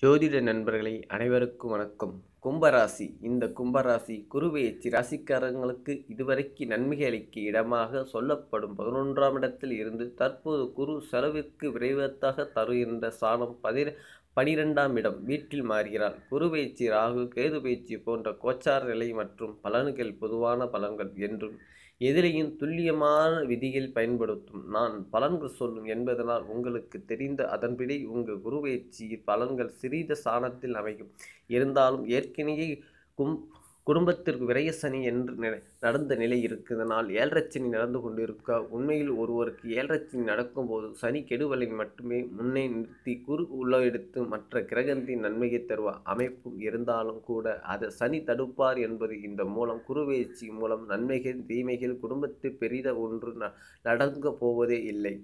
ஜோதிட நண்பர்களை அனைவருக்கும் வணக்கம் கும்பராசி இந்த கும்பராசி குருபெயர்ச்சி ராசிக்காரங்களுக்கு இதுவரைக்கு நன்மைகளுக்கு இடமாக சொல்லப்படும் பதினொன்றாம் இடத்தில் இருந்து தற்போது குரு செலவிற்கு விரைவத்தாக தருகின்ற சாணம் பதின பனிரெண்டாம் இடம் வீட்டில் மாறுகிறார் குரு பயிற்சி ராகு கேது பயிற்சி போன்ற கோச்சார் நிலை மற்றும் பலன்கள் பொதுவான பலன்கள் என்றும் எதிரையும் துல்லியமான விதியில் பயன்படுத்தும் நான் பலன்கள் சொல்லும் என்பதனால் உங்களுக்கு தெரிந்த அதன்படி உங்கள் குரு பயிற்சியின் பலன்கள் சிறித சாணத்தில் அமையும் இருந்தாலும் ஏற்கனவே கும் குடும்பத்திற்கு விரைய சனி என்று நடந்த நிலை இருக்கிறதனால் ஏழரச்சனி நடந்து கொண்டிருக்க உண்மையில் ஒருவருக்கு ஏழரச்சனி நடக்கும்போது சனி கெடுவலை மட்டுமே முன்னே நிறுத்தி குறு உள்ள எடுத்து மற்ற கிரகத்தின் நன்மையை தருவ அமைப்பும் இருந்தாலும் கூட அதை சனி தடுப்பார் என்பது இந்த மூலம் குருவேச்சி மூலம் நன்மைகள் தீமைகள் குடும்பத்து பெரித ஒன்று நடங்க போவதே இல்லை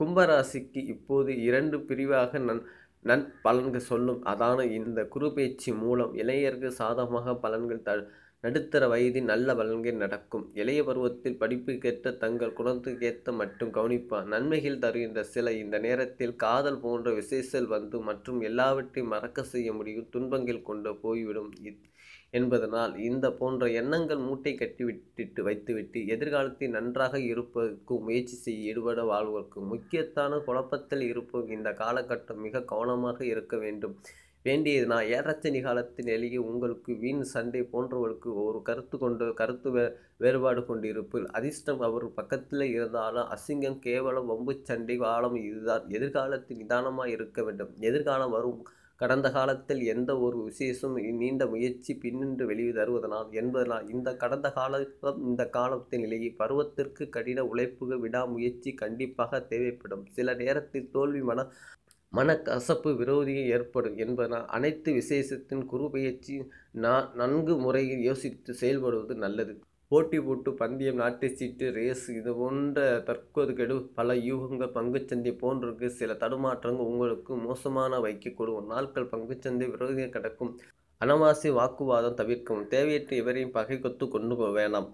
கும்பராசிக்கு இப்போது இரண்டு பிரிவாக நன் நன் பலன்கள் சொல்லும் அதான இந்த குரு பேச்சு மூலம் இளைஞருக்கு சாதகமாக பலன்கள் த நடுத்தர வயதில் நல்ல பலன்கள் நடக்கும் இளைய பருவத்தில் படிப்புக்கேற்ற தங்கள் குணத்துக்கேற்ற மற்றும் கவனிப்பான் நன்மைகள் தருகின்ற சில இந்த நேரத்தில் காதல் போன்ற விசேஷல் வந்து மற்றும் எல்லாவற்றையும் மறக்க செய்ய முடியும் துன்பங்கள் கொண்டு போய்விடும் என்பதனால் இந்த போன்ற எண்ணங்கள் மூட்டை கட்டிவிட்டு வைத்துவிட்டு எதிர்காலத்தில் நன்றாக இருப்பதற்கு முயற்சி செய்ய ஈடுபட வாழ்வதற்கு முக்கியத்தான குழப்பத்தில் இருப்பது இந்த காலகட்டம் மிக கவனமாக இருக்க வேண்டும் நான் ஏறச்சனி காலத்தில் எளிய உங்களுக்கு வீண் சண்டை போன்றவர்களுக்கு ஒரு கருத்து கொண்டு கருத்து வே வேறுபாடு கொண்டிருப்பில் அதிர்ஷ்டம் அவர் பக்கத்தில் இருந்தாலும் அசிங்கம் கேவலம் வம்பு சண்டை காலம் இதுதான் எதிர்காலத்தில் நிதானமாக இருக்க வேண்டும் எதிர்காலம் வரும் கடந்த காலத்தில் எந்த ஒரு விசேஷம் நீண்ட முயற்சி பின்னின்று வெளியே தருவதனால் என்பதனால் இந்த கடந்த காலம் இந்த காலத்தின் நிலையை பருவத்திற்கு கடின உழைப்பு விடாமுயற்சி கண்டிப்பாக தேவைப்படும் சில நேரத்தில் தோல்வி மன மனக்கசப்பு விரோதியை ஏற்படும் என்பதனால் அனைத்து விசேஷத்தின் குரு பயிற்சி நான் நன்கு முறையில் யோசித்து செயல்படுவது நல்லது போட்டி போட்டு பந்தயம் நாட்டை சீட்டு ரேஸ் இது போன்ற கெடு பல யூகங்கள் பங்குச்சந்தை போன்றிருக்கு சில தடுமாற்றங்கள் உங்களுக்கு மோசமான வைக்க கொடுக்கும் நாட்கள் பங்குச்சந்தை விரோதியை கிடக்கும் அனவாசி வாக்குவாதம் தவிர்க்கவும் தேவையற்ற இவரையும் பகை கொத்து கொண்டு வேணாம்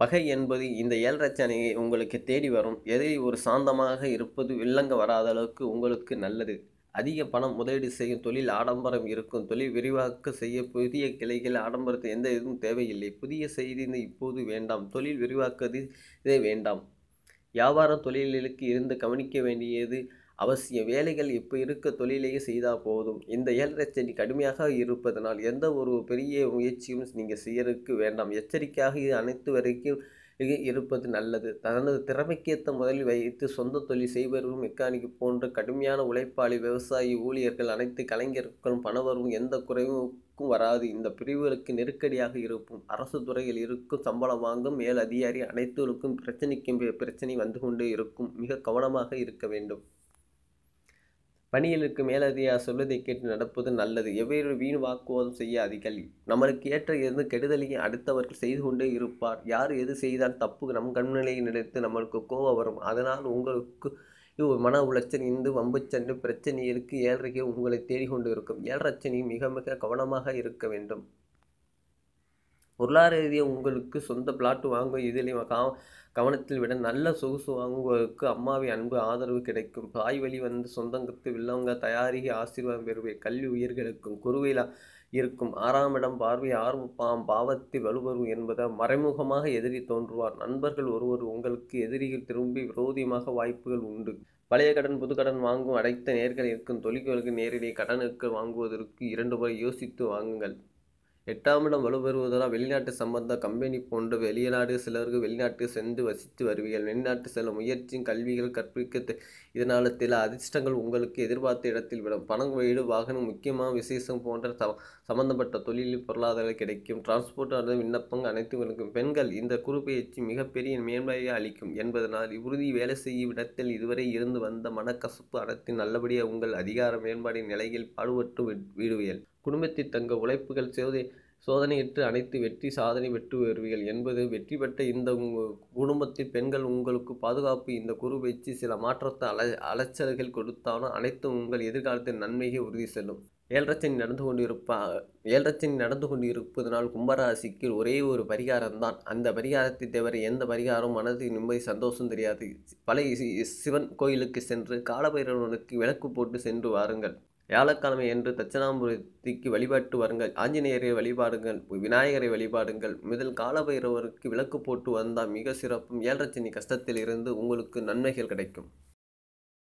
பகை என்பது இந்த ஏழ் ரச்சனையை உங்களுக்கு தேடி வரும் எதை ஒரு சாந்தமாக இருப்பது வில்லங்க வராத அளவுக்கு உங்களுக்கு நல்லது அதிக பணம் முதலீடு செய்யும் தொழில் ஆடம்பரம் இருக்கும் தொழில் விரிவாக்க செய்ய புதிய கிளைகள் ஆடம்பரத்தை எந்த இதுவும் தேவையில்லை புதிய செய்தி இப்போது வேண்டாம் தொழில் விரிவாக்குவது இதே வேண்டாம் வியாபார தொழில்களுக்கு இருந்து கவனிக்க வேண்டியது அவசிய வேலைகள் இப்போ இருக்க தொழிலையே செய்தால் போதும் இந்த ஏழரை ரச்சனை கடுமையாக இருப்பதனால் எந்த ஒரு பெரிய முயற்சியும் நீங்கள் செய்யறதுக்கு வேண்டாம் எச்சரிக்கையாக இது அனைத்து வரைக்கும் இருப்பது நல்லது தனது திறமைக்கேற்ற முதலில் வைத்து சொந்த தொழில் செய்வர்களும் மெக்கானிக் போன்ற கடுமையான உழைப்பாளி விவசாயி ஊழியர்கள் அனைத்து கலைஞர்களும் பணவரும் எந்த குறைவுக்கும் வராது இந்த பிரிவுகளுக்கு நெருக்கடியாக இருக்கும் அரசு துறையில் இருக்கும் சம்பளம் வாங்கும் மேல் அதிகாரி அனைத்துக்கும் பிரச்சனைக்கும் பிரச்சனை வந்து கொண்டே இருக்கும் மிக கவனமாக இருக்க வேண்டும் பணியிலுக்கு மேலதிகார் சொல்வதை கேட்டு நடப்பது நல்லது எவ்வேறு வீண் வாக்குவாதம் செய்யாதீர்கள் நம்மளுக்கு ஏற்ற இருந்து கெடுதலையும் அடுத்தவர்கள் செய்து கொண்டே இருப்பார் யார் எது செய்தால் தப்பு நம் கண்நிலையை நினைத்து நம்மளுக்கு கோவம் வரும் அதனால் உங்களுக்கு மன உளைச்சல் இந்து வம்புச்சண்டு பிரச்சனைகளுக்கு ஏழரைக்கு உங்களை தேடிக்கொண்டு இருக்கும் ஏழரை மிக மிக கவனமாக இருக்க வேண்டும் பொருளாதார ரீதியாக உங்களுக்கு சொந்த பிளாட்டு வாங்க இதிலையும் கா கவனத்தில் விட நல்ல சொகுசு வாங்குவதற்கு அம்மாவின் அன்பு ஆதரவு கிடைக்கும் தாய் வழி வந்து சொந்தங்கத்து வில்லவங்க தயாரிகி ஆசீர்வாதம் பெறுவே கல்வி உயிர்களுக்கும் குருவையில் இருக்கும் ஆறாம் இடம் பார்வை ஆர்வப்பாம் பாவத்தை வலுவரும் என்பதை மறைமுகமாக எதிரி தோன்றுவார் நண்பர்கள் ஒருவர் உங்களுக்கு எதிரிகள் திரும்பி விரோதியமாக வாய்ப்புகள் உண்டு பழைய கடன் புதுக்கடன் வாங்கும் அடைத்த நேர்கள் இருக்கும் தொழில்களுக்கு நேரடி கடனுக்கு வாங்குவதற்கு இரண்டு முறை யோசித்து வாங்குங்கள் எட்டாம் இடம் வலுப்பெறுவதால் வெளிநாட்டு சம்பந்த கம்பெனி போன்ற வெளிநாடு சிலருக்கு வெளிநாட்டு சென்று வசித்து வருவீர்கள் வெளிநாட்டு செல்ல முயற்சியும் கல்விகள் கற்பிக்க இதனால் சில அதிர்ஷ்டங்கள் உங்களுக்கு எதிர்பார்த்த இடத்தில் விடும் பணம் வீடு வாகனம் முக்கியமாக விசேஷம் போன்ற சம்பந்தப்பட்ட தொழிலில் பொருளாதார கிடைக்கும் டிரான்ஸ்போர்ட் அல்லது விண்ணப்பங்கள் அனைத்தும் பெண்கள் இந்த குறுப்பெயர்ச்சி மிகப்பெரிய மேன்மையை அளிக்கும் என்பதனால் உறுதி வேலை செய்யும் இடத்தில் இதுவரை இருந்து வந்த மனக்கசப்பு அனைத்து நல்லபடியாக உங்கள் அதிகார மேம்பாடு நிலையில் பாடுபட்டு விடுவியல் குடும்பத்தில் தங்க உழைப்புகள் சோதை சோதனையிட்டு அனைத்து வெற்றி சாதனை வெற்றி வருவீர்கள் என்பது வெற்றி பெற்ற இந்த குடும்பத்தில் பெண்கள் உங்களுக்கு பாதுகாப்பு இந்த குரு வச்சு சில மாற்றத்தை அல அலைச்சல்கள் கொடுத்தாலும் அனைத்தும் உங்கள் எதிர்காலத்தின் நன்மையை உறுதி செல்லும் ஏழரச்சனி நடந்து கொண்டிருப்பா ஏழரச்சனி நடந்து கொண்டிருப்பதனால் கும்பராசிக்கு ஒரே ஒரு பரிகாரம் தான் அந்த பரிகாரத்தை தவிர எந்த பரிகாரம் மனதில் நிம்மதி சந்தோஷம் தெரியாது பழைய சிவன் கோயிலுக்கு சென்று காலபைரவனுக்கு விளக்கு போட்டு சென்று வாருங்கள் வியாழக்கிழமை என்று தட்சணாமூர்த்திக்கு வழிபாட்டு வருங்கள் ஆஞ்சநேயரை வழிபாடுங்கள் விநாயகரை வழிபாடுங்கள் முதல் காலபைரவருக்கு விளக்கு போட்டு வந்தால் மிக சிறப்பும் ஏழரை கஷ்டத்தில் இருந்து உங்களுக்கு நன்மைகள் கிடைக்கும்